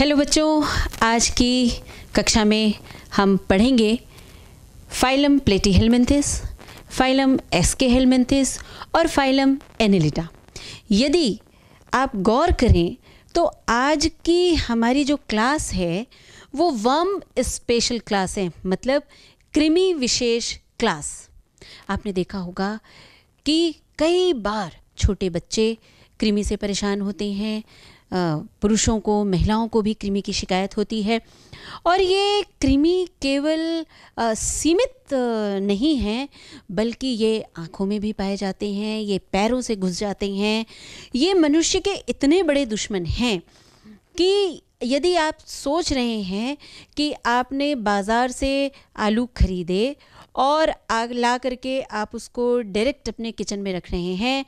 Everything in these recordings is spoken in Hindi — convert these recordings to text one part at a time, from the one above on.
हेलो बच्चों आज की कक्षा में हम पढ़ेंगे phylum Platyhelminthes phylum Aschelminthes और फाइलम एनिलिटा यदि आप गौर करें तो आज की हमारी जो क्लास है वो वर्म स्पेशल क्लास है मतलब कृमि विशेष क्लास आपने देखा होगा कि कई बार छोटे बच्चे कृमि से परेशान होते हैं पुरुषों को महिलाओं को भी कृमि की शिकायत होती है और ये कृमि केवल सीमित नहीं है बल्कि ये आँखों में भी पाए जाते हैं ये पैरों से घुस जाते हैं ये मनुष्य के इतने बड़े दुश्मन हैं कि यदि आप सोच रहे हैं कि आपने बाज़ार से आलू खरीदे और आग ला करके आप उसको डायरेक्ट अपने किचन में रख रहे हैं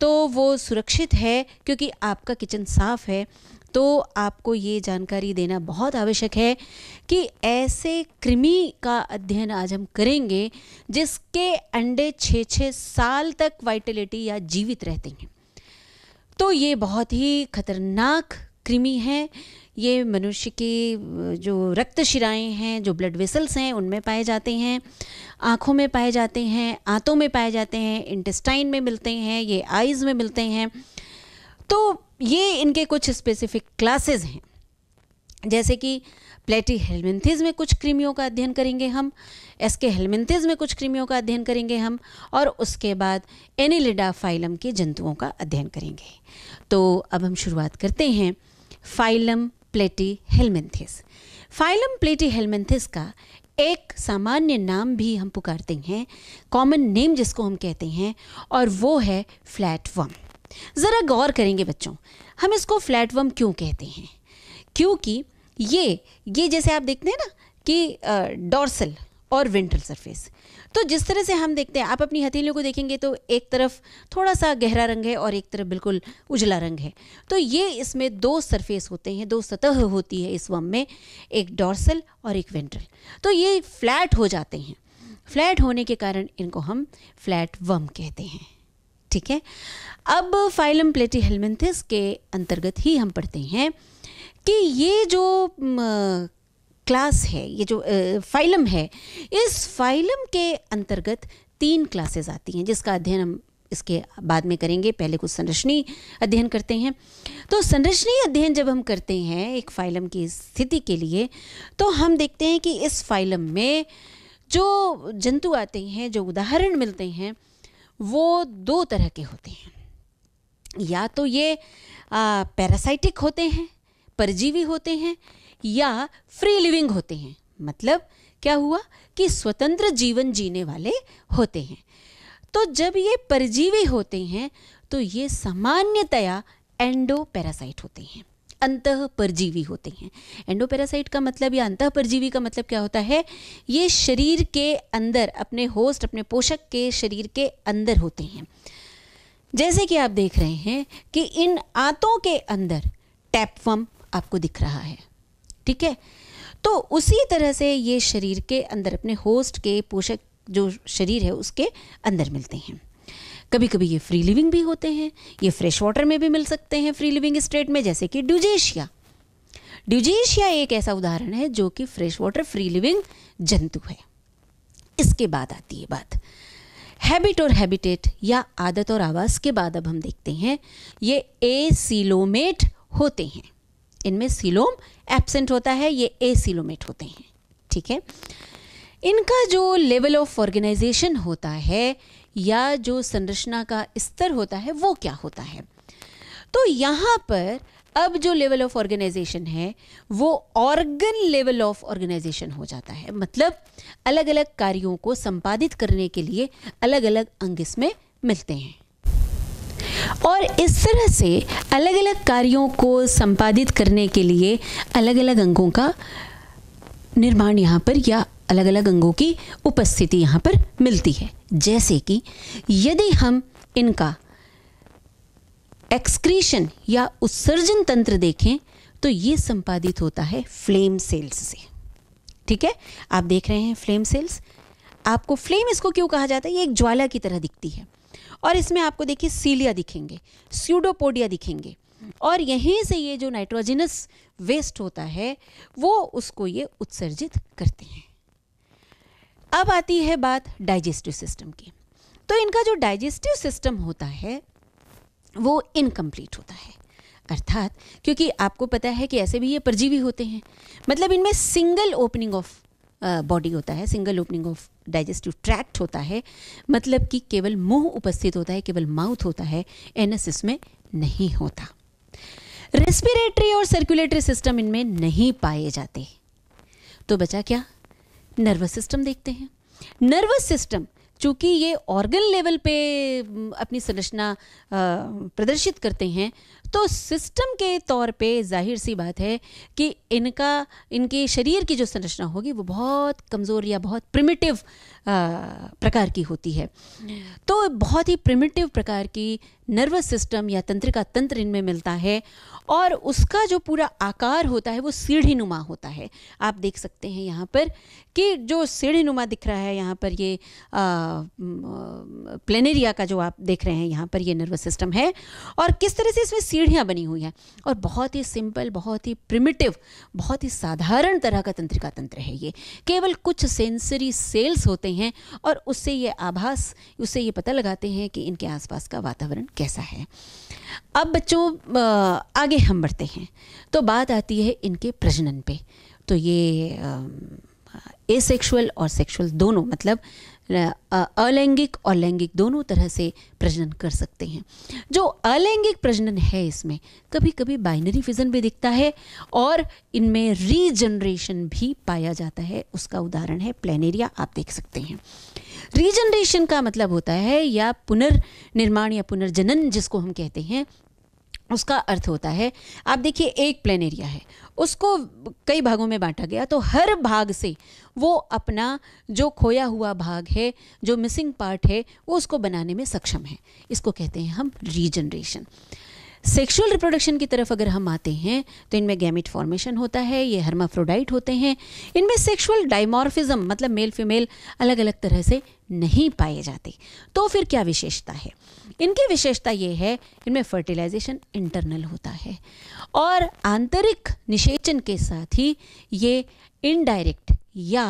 तो वो सुरक्षित है क्योंकि आपका किचन साफ़ है तो आपको ये जानकारी देना बहुत आवश्यक है कि ऐसे कृमि का अध्ययन आज हम करेंगे जिसके अंडे छः छः साल तक वाइटलिटी या जीवित रहते हैं तो ये बहुत ही खतरनाक कृमि है ये मनुष्य की जो रक्त शिराएँ हैं जो ब्लड वेसल्स हैं उनमें पाए जाते हैं आँखों में पाए जाते हैं आंतों में पाए जाते हैं इंटेस्टाइन में मिलते हैं ये आइज़ में मिलते हैं तो ये इनके कुछ स्पेसिफिक क्लासेस हैं जैसे कि प्लेटी हेलमिंथिस में कुछ क्रीमियों का अध्ययन करेंगे हम एस के में कुछ क्रीमियों का अध्ययन करेंगे हम और उसके बाद एनिलिडा फाइलम के जंतुओं का अध्ययन करेंगे तो अब हम शुरुआत करते हैं फाइलम प्लेटी हेलमेंथिस फाइलम प्लेटी हेलमेंथिस का एक सामान्य नाम भी हम पुकारते हैं कॉमन नेम जिसको हम कहते हैं और वो है फ्लैटवर्म ज़रा गौर करेंगे बच्चों हम इसको फ्लैटवर्म क्यों कहते हैं क्योंकि ये ये जैसे आप देखते हैं ना कि डॉर्सल और वेंट्रल सरफेस तो जिस तरह से हम देखते हैं आप अपनी हथेलियों को देखेंगे तो एक तरफ थोड़ा सा गहरा रंग है और एक तरफ बिल्कुल उजला रंग है तो ये इसमें दो सरफेस होते हैं दो सतह होती है इस वम में एक डॉर्सल और एक वेंट्रल तो ये फ्लैट हो जाते हैं फ्लैट होने के कारण इनको हम फ्लैट वम कहते हैं ठीक है अब फाइलम प्लेटी हेलमेंथिस के अंतर्गत ही हम पढ़ते हैं कि ये जो क्लास है ये जो फाइलम है इस फाइलम के अंतर्गत तीन क्लासेस आती हैं जिसका अध्ययन हम इसके बाद में करेंगे पहले कुछ संरचनी अध्ययन करते हैं तो संरचनी अध्ययन जब हम करते हैं एक फाइलम की स्थिति के लिए तो हम देखते हैं कि इस फाइलम में जो जंतु आते हैं जो उदाहरण मिलते हैं वो दो तरह के होते हैं या तो ये पैरासाइटिक होते हैं परजीवी होते हैं या फ्री लिविंग होते हैं मतलब क्या हुआ कि स्वतंत्र जीवन जीने वाले होते हैं तो जब ये परजीवी होते हैं तो ये सामान्यतया एंडो पैरासाइट होते हैं अंत परजीवी होते हैं एंडोपेरासाइट का मतलब या अंत परजीवी का मतलब क्या होता है ये शरीर के अंदर अपने होस्ट अपने पोषक के शरीर के अंदर होते हैं जैसे कि आप देख रहे हैं कि इन आंतों के अंदर टैपफम आपको दिख रहा है ठीक है तो उसी तरह से ये शरीर के अंदर अपने होस्ट के पोषक जो शरीर है उसके अंदर मिलते हैं कभी कभी ये फ्री लिविंग भी होते हैं ये फ्रेश वाटर में भी मिल सकते हैं फ्री लिविंग स्टेट में जैसे कि ड्यूजेशिया ड्यूजेशिया एक ऐसा उदाहरण है जो कि फ्रेश वाटर फ्री लिविंग जंतु है इसके बाद आती है बात हैबिट और हैबिटेट या आदत और आवास के बाद अब हम देखते हैं ये ए होते हैं इनमें सिलोम एबसेंट होता है ये ए सिलोमेट होते हैं ठीक है इनका जो लेवल ऑफ ऑर्गेनाइजेशन होता है या जो संरचना का स्तर होता है वो क्या होता है तो यहाँ पर अब जो लेवल ऑफ ऑर्गेनाइजेशन है वो ऑर्गन लेवल ऑफ ऑर्गेनाइजेशन हो जाता है मतलब अलग अलग कार्यों को संपादित करने के लिए अलग अलग अंग इसमें मिलते हैं और इस तरह से अलग अलग कार्यों को संपादित करने के लिए अलग अलग अंगों का निर्माण यहाँ पर या अलग अलग अंगों की उपस्थिति यहाँ पर मिलती है जैसे कि यदि हम इनका एक्सक्रीशन या उत्सर्जन तंत्र देखें तो ये संपादित होता है फ्लेम सेल्स से ठीक है आप देख रहे हैं फ्लेम सेल्स आपको फ्लेम इसको क्यों कहा जाता है ये एक ज्वाला की तरह दिखती है और इसमें आपको देखिए सीलिया दिखेंगे स्यूडोपोडिया दिखेंगे और यहीं से ये जो नाइट्रोजिनस वेस्ट होता है वो उसको ये उत्सर्जित करते हैं अब आती है बात डाइजेस्टिव सिस्टम की तो इनका जो डाइजेस्टिव सिस्टम होता है वो इनकम्प्लीट होता है अर्थात क्योंकि आपको पता है कि ऐसे भी ये परजीवी होते हैं मतलब इनमें सिंगल ओपनिंग ऑफ बॉडी होता है single opening of digestive tract होता है मतलब कि केवल मुंह उपस्थित होता है केवल माउथ होता है एनस इसमें नहीं होता रेस्पिरेटरी और सर्कुलेटरी सिस्टम इनमें नहीं पाए जाते तो बचा क्या नर्वस सिस्टम देखते हैं नर्वस सिस्टम चूंकि ये ऑर्गन लेवल पे अपनी संरचना प्रदर्शित करते हैं तो सिस्टम के तौर पे जाहिर सी बात है कि इनका इनके शरीर की जो संरचना होगी वो बहुत कमज़ोर या बहुत प्रिमिटिव प्रकार की होती है तो बहुत ही प्रिमिटिव प्रकार की नर्वस सिस्टम या तंत्रिका तंत्र इनमें मिलता है और उसका जो पूरा आकार होता है वो सीढ़ी नुमा होता है आप देख सकते हैं यहाँ पर कि जो सीढ़ी नुमा दिख रहा है यहाँ पर ये प्लेनेरिया का जो आप देख रहे हैं यहाँ पर ये नर्वस सिस्टम है और किस तरह से इसमें सीढ़ियाँ बनी हुई हैं और बहुत ही सिंपल बहुत ही प्रिमिटिव बहुत ही साधारण तरह का तंत्रिका तंत्र है ये केवल कुछ सेंसरी सेल्स होते हैं और उससे ये आभास उससे ये पता लगाते हैं कि इनके आसपास का वातावरण कैसा है अब बच्चों आगे हम बढ़ते हैं तो बात आती है इनके प्रजनन पे तो ये ए सेक्शुअल और सेक्शुअल दोनों मतलब अलैंगिक और लैंगिक दोनों तरह से प्रजनन कर सकते हैं जो अलैंगिक प्रजनन है इसमें कभी कभी बाइनरी फिजन भी दिखता है और इनमें रीजनरेशन भी पाया जाता है उसका उदाहरण है प्लेनेरिया आप देख सकते हैं रीजनरेशन का मतलब होता है या पुनर्निर्माण या पुनर्जनन जिसको हम कहते हैं उसका अर्थ होता है आप देखिए एक प्लेन एरिया है उसको कई भागों में बांटा गया तो हर भाग से वो अपना जो खोया हुआ भाग है जो मिसिंग पार्ट है वो उसको बनाने में सक्षम है इसको कहते हैं हम रीजनरेशन सेक्सुअल रिप्रोडक्शन की तरफ अगर हम आते हैं तो इनमें गैमिट फॉर्मेशन होता है ये हर्माफ्रोडाइट होते हैं इनमें सेक्सुअल डाइमॉर्फिज्म मतलब मेल फीमेल अलग अलग तरह से नहीं पाए जाते तो फिर क्या विशेषता है इनकी विशेषता ये है इनमें फर्टिलाइजेशन इंटरनल होता है और आंतरिक निषेचन के साथ ही ये इनडायरेक्ट या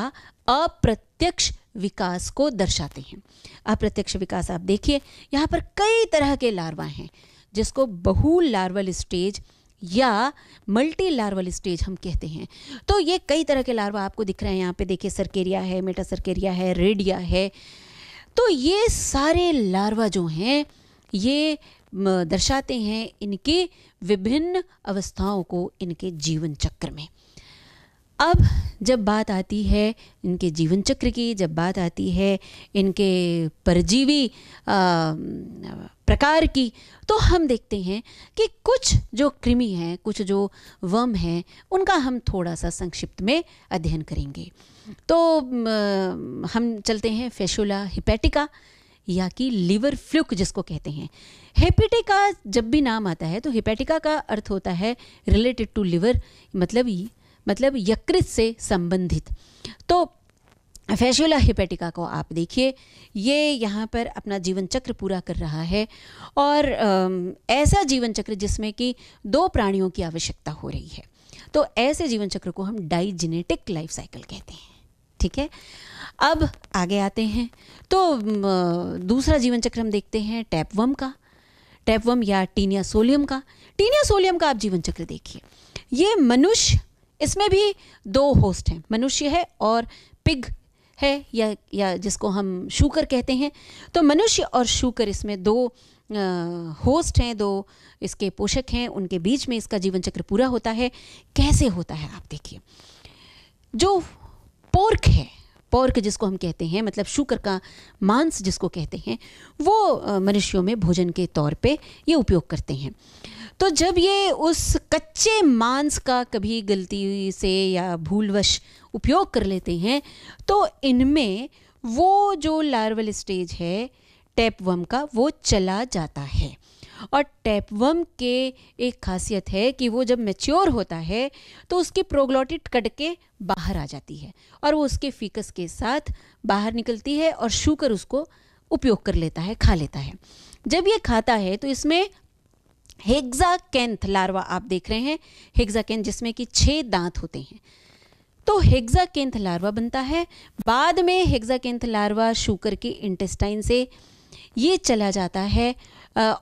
अप्रत्यक्ष विकास को दर्शाते हैं अप्रत्यक्ष विकास आप देखिए यहाँ पर कई तरह के लार्वा हैं जिसको बहु लार्वल स्टेज या मल्टी लार्वल स्टेज हम कहते हैं तो ये कई तरह के लार्वा आपको दिख रहे हैं यहाँ पे देखिए सरकेरिया है मेटा सर्केरिया है रेडिया है तो ये सारे लार्वा जो हैं ये दर्शाते हैं इनके विभिन्न अवस्थाओं को इनके जीवन चक्र में अब जब बात आती है इनके जीवन चक्र की जब बात आती है इनके परजीवी आ, प्रकार की तो हम देखते हैं कि कुछ जो कृमि हैं कुछ जो वम हैं उनका हम थोड़ा सा संक्षिप्त में अध्ययन करेंगे तो हम चलते हैं फेशुला हिपैटिका या कि लीवर फ्लूक जिसको कहते हैं हेपेटिका जब भी नाम आता है तो हिपैटिका का अर्थ होता है रिलेटेड टू लीवर मतलब मतलब यकृत से संबंधित तो फेशियोला हिपेटिका को आप देखिए ये यहाँ पर अपना जीवन चक्र पूरा कर रहा है और ऐसा जीवन चक्र जिसमें कि दो प्राणियों की आवश्यकता हो रही है तो ऐसे जीवन चक्र को हम डाइजेनेटिक लाइफ साइकिल कहते हैं ठीक है अब आगे आते हैं तो दूसरा जीवन चक्र हम देखते हैं टैपवम का टैपवम या टीनिया सोलियम का टीनिया सोलियम का आप जीवन चक्र देखिए ये मनुष्य इसमें भी दो होस्ट हैं मनुष्य है और पिग है या या जिसको हम शुकर कहते हैं तो मनुष्य और शुकर इसमें दो होस्ट हैं दो इसके पोषक हैं उनके बीच में इसका जीवन चक्र पूरा होता है कैसे होता है आप देखिए जो पोर्क है पोर्क जिसको हम कहते हैं मतलब शुकर का मांस जिसको कहते हैं वो मनुष्यों में भोजन के तौर पे ये उपयोग करते हैं तो जब ये उस कच्चे मांस का कभी गलती से या भूलवश उपयोग कर लेते हैं तो इनमें वो जो लार्वल स्टेज है टैपवम का वो चला जाता है और टैपवम के एक खासियत है कि वो जब मेच्योर होता है तो उसकी प्रोग्लोटिट कट के बाहर आ जाती है और वो उसके फीकस के साथ बाहर निकलती है और शूकर उसको उपयोग कर लेता है खा लेता है जब ये खाता है तो इसमें हेग्जा कैंथ लार्वा आप देख रहे हैं हेग्जा कैंथ जिसमें कि छः दांत होते हैं तो हेग्जाकेंथ लार्वा बनता है बाद में हेग्जाकेंथ लार्वा शुकर के इंटेस्टाइन से ये चला जाता है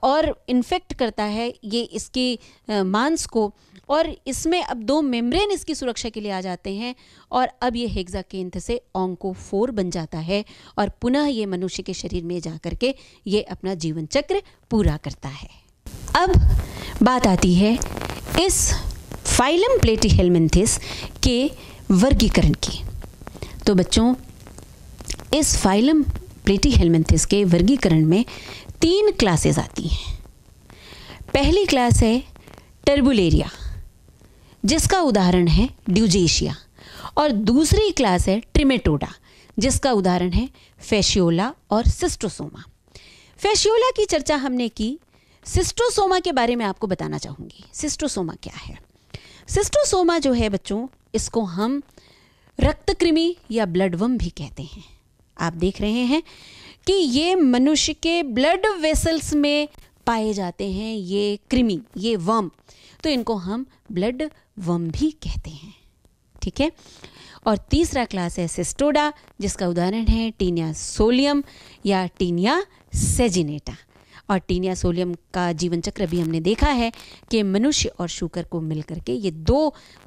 और इन्फेक्ट करता है ये इसकी मांस को और इसमें अब दो मेम्ब्रेन इसकी सुरक्षा के लिए आ जाते हैं और अब ये हेग्जाकेंथ से ऑंकोफोर बन जाता है और पुनः ये मनुष्य के शरीर में जा करके ये अपना जीवन चक्र पूरा करता है अब बात आती है इस फाइलम प्लेटी हेलमेंथिस के वर्गीकरण की तो बच्चों इस फाइलम प्लेटी हेलमेंथिस के वर्गीकरण में तीन क्लासेस आती हैं पहली क्लास है टर्बुलेरिया जिसका उदाहरण है ड्यूजेशिया और दूसरी क्लास है ट्रिमेटोडा जिसका उदाहरण है फेशियोला और सिस्ट्रोसोमा फेशियोला की चर्चा हमने की सिस्ट्रोसोमा के बारे में आपको बताना चाहूँगी सिस्ट्रोसोमा क्या है सिस्टोसोमा जो है बच्चों इसको हम रक्त कृमि या ब्लडवम भी कहते हैं आप देख रहे हैं कि ये मनुष्य के ब्लड वेसल्स में पाए जाते हैं ये कृमि ये वम तो इनको हम ब्लड वम भी कहते हैं ठीक है और तीसरा क्लास है सिस्टोडा जिसका उदाहरण है टीनिया सोलियम या टीनिया सेजिनेटा और टीनिया सोलियम का जीवन चक्र भी हमने देखा है कि मनुष्य और शुकर को मिल करके ये दो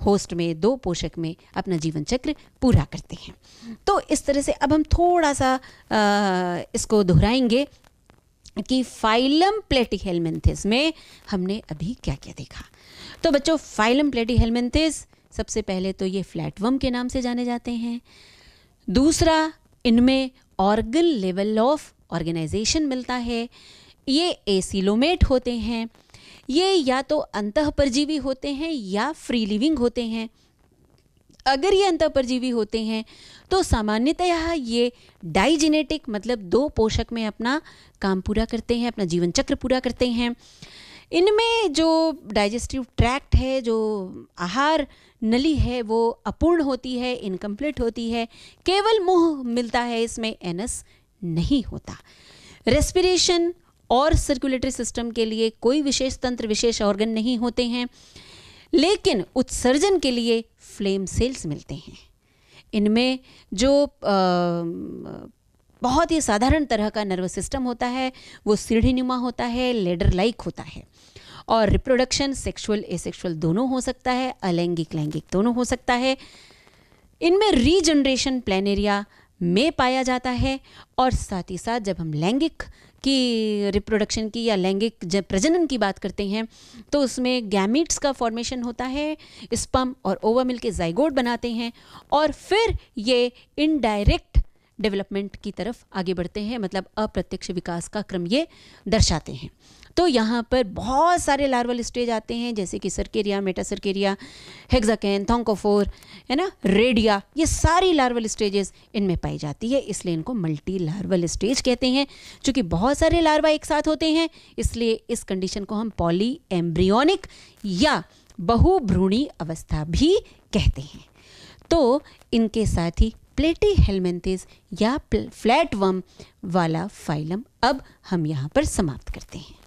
होस्ट में दो पोषक में अपना जीवन चक्र पूरा करते हैं तो इस तरह से अब हम थोड़ा सा आ, इसको दोहराएंगे कि फाइलम प्लेटी हेलमेंथिस में हमने अभी क्या क्या देखा तो बच्चों फाइलम प्लेटी हेलमेंथिस सबसे पहले तो ये फ्लैटवर्म के नाम से जाने जाते हैं दूसरा इनमें ऑर्गन लेवल ऑफ ऑर्गेनाइजेशन मिलता है ये एसिलोमेट होते हैं ये या तो अंत परजीवी होते हैं या फ्री लिविंग होते हैं अगर ये अंत परजीवी होते हैं तो सामान्यतः ये डाइजेनेटिक मतलब दो पोषक में अपना काम पूरा करते हैं अपना जीवन चक्र पूरा करते हैं इनमें जो डाइजेस्टिव ट्रैक्ट है जो आहार नली है वो अपूर्ण होती है इनकम्प्लीट होती है केवल मुंह मिलता है इसमें एनस नहीं होता रेस्पिरेशन और सर्कुलेटरी सिस्टम के लिए कोई विशेष तंत्र विशेष ऑर्गन नहीं होते हैं लेकिन उत्सर्जन के लिए फ्लेम सेल्स मिलते हैं इनमें जो आ, बहुत ही साधारण तरह का नर्वस सिस्टम होता है वो सीढ़ीनुमा होता है लेडर लाइक होता है और रिप्रोडक्शन सेक्सुअल एसेक्सुअल दोनों हो सकता है अलैंगिक लैंगिक दोनों हो सकता है इनमें रीजनरेशन प्लानेरिया में पाया जाता है और साथ ही साथ जब हम लैंगिक की रिप्रोडक्शन की या लैंगिक जब प्रजनन की बात करते हैं तो उसमें गैमिट्स का फॉर्मेशन होता है स्पम और ओवा मिल के जाइगोड बनाते हैं और फिर ये इनडायरेक्ट डेवलपमेंट की तरफ आगे बढ़ते हैं मतलब अप्रत्यक्ष विकास का क्रम ये दर्शाते हैं तो यहाँ पर बहुत सारे लार्वल स्टेज आते हैं जैसे कि सरकेरिया मेटासरकेरिया हेग्जाकैन थोंकोफोर है ना रेडिया ये सारी लार्वल स्टेजेस इनमें पाई जाती है इसलिए इनको मल्टी लार्वल स्टेज कहते हैं चूँकि बहुत सारे लार्वा एक साथ होते हैं इसलिए इस कंडीशन को हम पॉली एम्ब्रियोनिक या बहुभ्रूणी अवस्था भी कहते हैं तो इनके साथ ही प्लेटी हेलमेंथिस या फ्लैटवम वाला फाइलम अब हम यहाँ पर समाप्त करते हैं